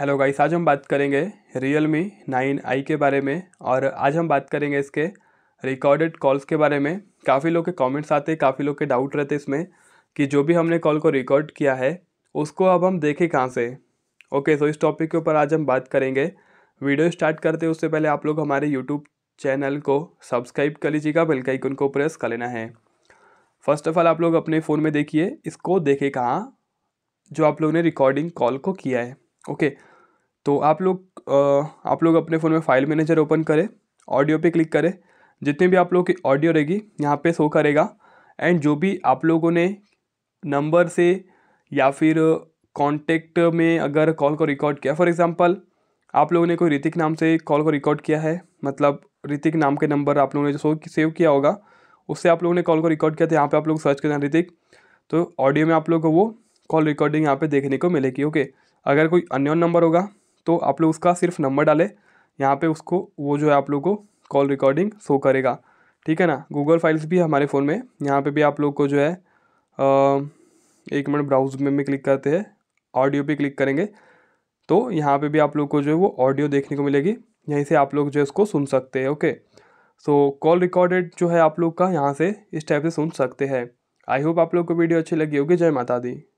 hello guys आज हम बात करेंगे रियल मी नाइन आई के बारे में और आज हम बात करेंगे इसके रिकॉर्डेड कॉल्स के बारे में काफ़ी लोग के कमेंट्स आते हैं काफ़ी लोग के डाउट रहते इसमें कि जो भी हमने कॉल को रिकॉर्ड किया है उसको अब हम देखें कहाँ से ओके सो इस टॉपिक के ऊपर आज हम बात करेंगे वीडियो स्टार्ट करते उससे पहले आप लोग हमारे यूट्यूब चैनल को सब्सक्राइब कर लीजिएगा बेल आइकन को प्रेस कर लेना है फर्स्ट ऑफ ऑल आप लोग अपने फ़ोन में देखिए इसको देखें कहाँ जो आप लोगों ने रिकॉर्डिंग कॉल को किया है ओके तो आप लोग आप लोग अपने फ़ोन में फाइल मैनेजर ओपन करें ऑडियो पे क्लिक करें जितने भी आप लोग की ऑडियो रहेगी यहाँ पे शो करेगा एंड जो भी आप लोगों ने नंबर से या फिर कॉन्टेक्ट में अगर कॉल को रिकॉर्ड किया फॉर एग्ज़ाम्पल आप लोगों ने कोई ऋतिक नाम से कॉल को रिकॉर्ड किया है मतलब ऋतिक नाम के नंबर आप लोगों ने जो सो सेव किया होगा उससे आप लोगों ने कॉल को रिकॉर्ड किया था यहाँ पे आप लोग सर्च करें ऋतिक तो ऑडियो में आप लोग को वो कॉल रिकॉर्डिंग यहाँ पे देखने को मिलेगी ओके अगर कोई अन्योन नंबर होगा तो आप लोग उसका सिर्फ नंबर डाले यहाँ पे उसको वो जो है आप लोग को कॉल रिकॉर्डिंग शो करेगा ठीक है ना गूगल फाइल्स भी हमारे फ़ोन में यहाँ पे भी आप लोग को जो है आ, एक मिनट ब्राउज में भी क्लिक करते हैं ऑडियो पे क्लिक करेंगे तो यहाँ पे भी आप लोग को जो है वो ऑडियो देखने को मिलेगी यहीं से आप लोग जो है उसको सुन सकते हैं ओके सो कॉल रिकॉर्डेड जो है आप लोग का यहाँ से इस टाइप से सुन सकते हैं आई होप आप लोग को वीडियो अच्छी लगी होगी जय माता दी